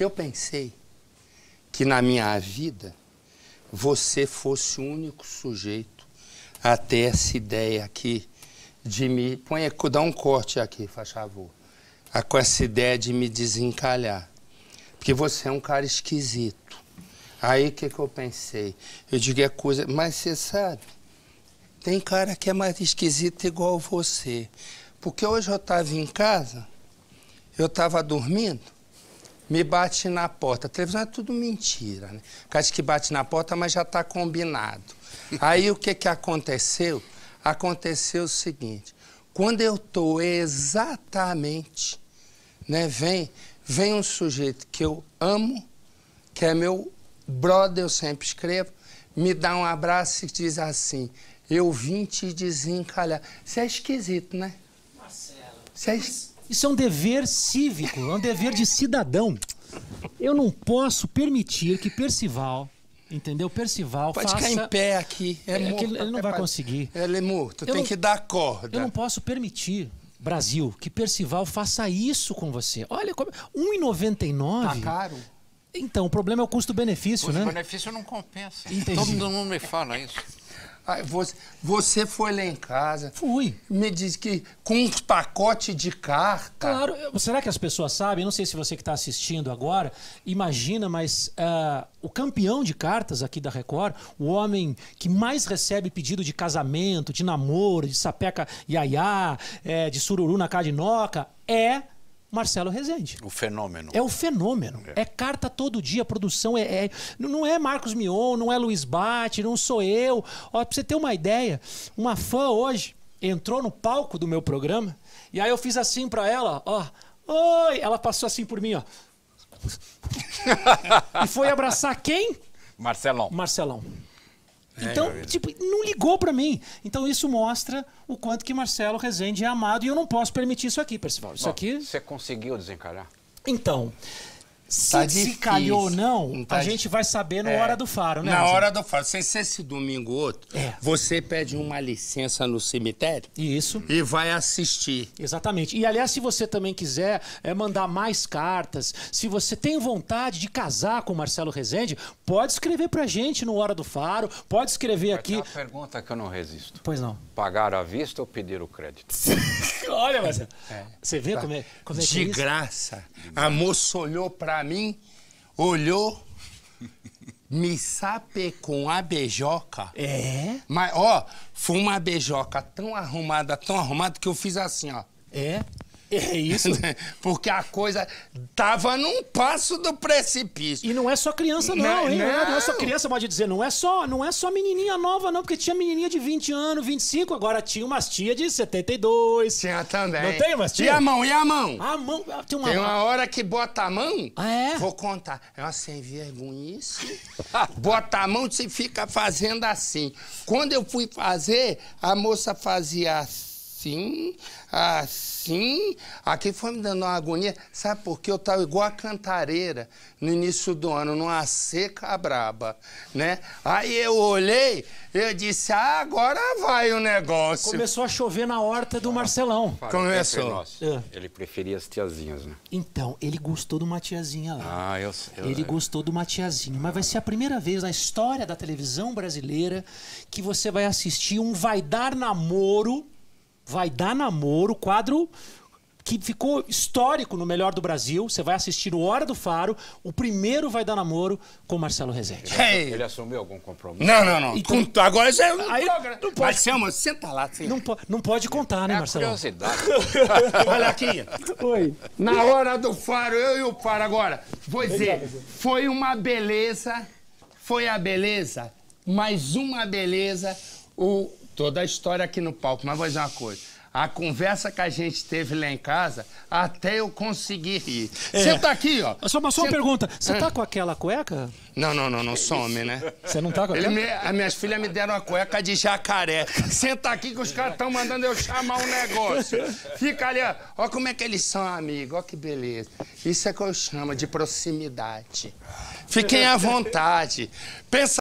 Eu pensei que na minha vida você fosse o único sujeito a ter essa ideia aqui de me. Põe, dá um corte aqui, faz favor. Com essa ideia de me desencalhar. Porque você é um cara esquisito. Aí o que, que eu pensei? Eu digo, a é coisa. Mas você sabe, tem cara que é mais esquisito igual você. Porque hoje eu estava em casa, eu estava dormindo, me bate na porta. A televisão é tudo mentira, né? Acho que bate na porta, mas já está combinado. Aí o que, que aconteceu? Aconteceu o seguinte: quando eu estou exatamente, né, vem, vem um sujeito que eu amo, que é meu brother, eu sempre escrevo, me dá um abraço e diz assim: Eu vim te desencalhar. Você é esquisito, né? Marcelo. Você é esquisito. Isso é um dever cívico, é um dever de cidadão. Eu não posso permitir que Percival Entendeu? Percival Pode faça... ficar em pé aqui. É é, ele, ele, não é vai pra... conseguir. É, Lemur, tu tem não... que dar a corda. Eu não posso permitir, Brasil, que Percival faça isso com você. Olha como... 1,99... Tá caro. Então, o problema é o custo-benefício, né? O benefício não compensa. Entendi. Todo mundo me fala isso. Ah, você, você foi lá em casa. Fui. Me disse que com um pacote de carta. Claro. Será que as pessoas sabem? Não sei se você que está assistindo agora imagina, mas uh, o campeão de cartas aqui da Record, o homem que mais recebe pedido de casamento, de namoro, de sapeca iaiá, é, de sururu na cadinoca, é Marcelo Rezende. O fenômeno. É o fenômeno. É, é carta todo dia, produção é, é, Não é Marcos Mion, não é Luiz Bate, não sou eu. Ó, pra você ter uma ideia, uma fã hoje entrou no palco do meu programa e aí eu fiz assim para ela, ó. Oi! Ela passou assim por mim, ó. e foi abraçar quem? Marcelão. Marcelão. É, então, é, tipo, não ligou para mim. Então isso mostra o quanto que Marcelo Rezende é amado e eu não posso permitir isso aqui, Percival. Isso Bom, aqui... Você conseguiu desencarar? Então, Tá se, tá se calhou ou não, tá a gente vai saber na é, hora do faro, né? Na Zé? hora do faro. Sem ser esse domingo ou outro, é. você pede uma licença no cemitério. Isso. E vai assistir. Exatamente. E aliás, se você também quiser é, mandar mais cartas, se você tem vontade de casar com o Marcelo Rezende, pode escrever pra gente no Hora do Faro, pode escrever aqui. Tem uma pergunta que eu não resisto. Pois não. Pagar à vista ou pedir o crédito? Olha, Marcelo. É. Você vê tá. como é, como é, é De graça. A moça olhou pra mim, olhou, me sapecou a beijoca. É? Mas, ó, foi uma beijoca tão arrumada, tão arrumada, que eu fiz assim, ó. É? É isso. Né? Porque a coisa tava num passo do precipício. E não é só criança, não, né? hein? Não. não. é só criança, pode dizer. Não é só, não é só menininha nova, não, porque tinha menininha de 20 anos, 25, agora tinha umas tia de 72. Tinha também. Não tem umas tia? E a mão, e a mão? A mão, ah, tem uma... Tem uma hora que bota a mão... Ah, é? Vou contar. É uma sem isso? bota a mão e fica fazendo assim. Quando eu fui fazer, a moça fazia assim assim, assim. Aqui foi me dando uma agonia. Sabe por quê? Eu estava igual a cantareira no início do ano, numa seca braba, né? Aí eu olhei, eu disse, ah, agora vai o negócio. Começou a chover na horta do ah, Marcelão. Começou. É. Ele preferia as tiazinhas, né? Então, ele gostou de uma tiazinha lá. Ah, eu, sei. Ele gostou de uma tiazinha. Mas vai ser a primeira vez na história da televisão brasileira que você vai assistir um vai dar namoro vai dar namoro, quadro que ficou histórico no Melhor do Brasil. Você vai assistir o Hora do Faro. O primeiro vai dar namoro com Marcelo Rezende. Hey. Ele assumiu algum compromisso? Não, não, não. com, agora já é um aí, não pode. Marcelo, senta lá. Assim. Não, po não pode contar, né, é Marcelo? Olha aqui. Oi. Na Hora do Faro, eu e o Faro agora. Vou dizer, foi uma beleza, foi a beleza, mais uma beleza, o, toda a história aqui no palco, mas vou dizer uma coisa. A conversa que a gente teve lá em casa, até eu consegui rir. É. Você é. tá aqui, ó. Só, mas só Cê... uma pergunta. Você tá com aquela cueca? Não, não, não, não some, né? Você não tá com aquela? Me, as minhas filhas me deram a cueca de jacaré. Senta aqui que os caras estão mandando eu chamar um negócio. Fica ali, ó. ó como é que eles são, amigo. Ó que beleza. Isso é que eu chamo de proximidade. Fiquem à vontade. Pensa